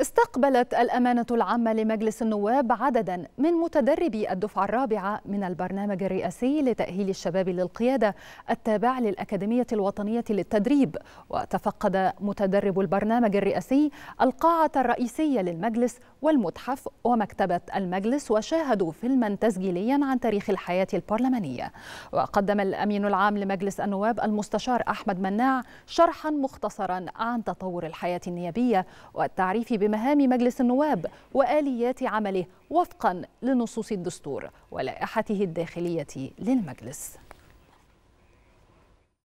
استقبلت الأمانة العامة لمجلس النواب عددا من متدربي الدفعة الرابعة من البرنامج الرئاسي لتأهيل الشباب للقيادة التابع للأكاديمية الوطنية للتدريب وتفقد متدرب البرنامج الرئاسي القاعة الرئيسية للمجلس والمتحف ومكتبة المجلس وشاهدوا فيلما تسجيليا عن تاريخ الحياة البرلمانية وقدم الأمين العام لمجلس النواب المستشار أحمد مناع شرحا مختصرا عن تطور الحياة النيابية والتعريف بمهام مجلس النواب واليات عمله وفقا لنصوص الدستور ولائحته الداخليه للمجلس